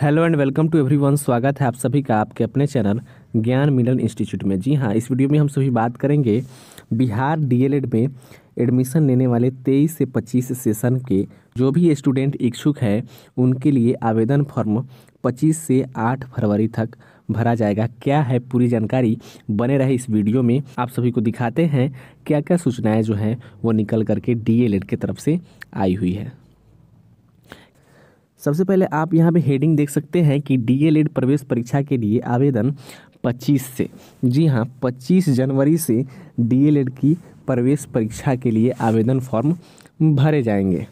hello and welcome to everyone स्वागत है आप सभी का आपके अपने चैनल ज्ञान मिलन इंस्टीट्यूट में जी हाँ इस वीडियो में हम सभी बात करेंगे बिहार डीएलएड में एडमिशन लेने वाले 23 से 25 सेशन के जो भी स्टूडेंट इच्छुक है उनके लिए आवेदन फॉर्म 25 से 8 फरवरी तक भरा जाएगा क्या है पूरी जानकारी बने रहे इस वीडियो में आप सभी को दिखाते हैं क्या क्या सूचनाएँ जो हैं वो निकल करके डी की तरफ से आई हुई है सबसे पहले आप यहाँ पे हेडिंग देख सकते हैं कि एड e प्रवेश परीक्षा के लिए आवेदन 25 से जी हाँ 25 जनवरी से एड e की प्रवेश परीक्षा के लिए आवेदन फॉर्म भरे जाएंगे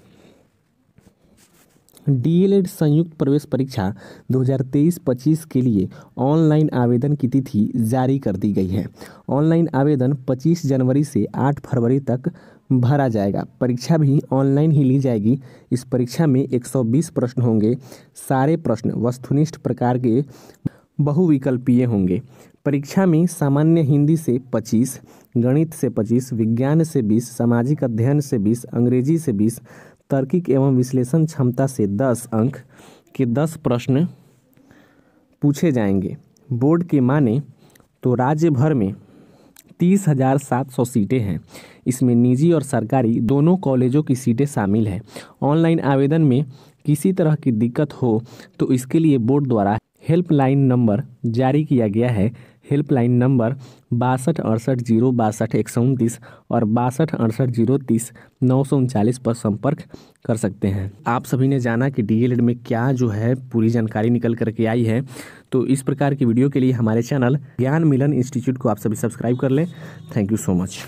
एड e संयुक्त प्रवेश परीक्षा 2023-25 के लिए ऑनलाइन आवेदन की तिथि जारी कर दी गई है ऑनलाइन आवेदन 25 जनवरी से 8 फरवरी तक भरा जाएगा परीक्षा भी ऑनलाइन ही ली जाएगी इस परीक्षा में 120 प्रश्न होंगे सारे प्रश्न वस्तुनिष्ठ प्रकार के बहुविकल्पीय होंगे परीक्षा में सामान्य हिंदी से 25, गणित से 25, विज्ञान से 20, सामाजिक अध्ययन से 20, अंग्रेजी से 20, तर्किक एवं विश्लेषण क्षमता से 10 अंक के 10 प्रश्न पूछे जाएंगे बोर्ड के माने तो राज्य भर में तीस हज़ार सात सौ सीटें हैं इसमें निजी और सरकारी दोनों कॉलेजों की सीटें शामिल हैं ऑनलाइन आवेदन में किसी तरह की दिक्कत हो तो इसके लिए बोर्ड द्वारा हेल्पलाइन नंबर जारी किया गया है हेल्पलाइन नंबर बासठ अड़सठ जीरो बासठ एक सौ उनतीस और बासठ अड़सठ जीरो तीस नौ सौ उनचालीस पर संपर्क कर सकते हैं आप सभी ने जाना कि डी में क्या जो है पूरी जानकारी निकल करके आई है तो इस प्रकार की वीडियो के लिए हमारे चैनल ज्ञान मिलन इंस्टीट्यूट को आप सभी सब्सक्राइब कर लें थैंक यू सो मच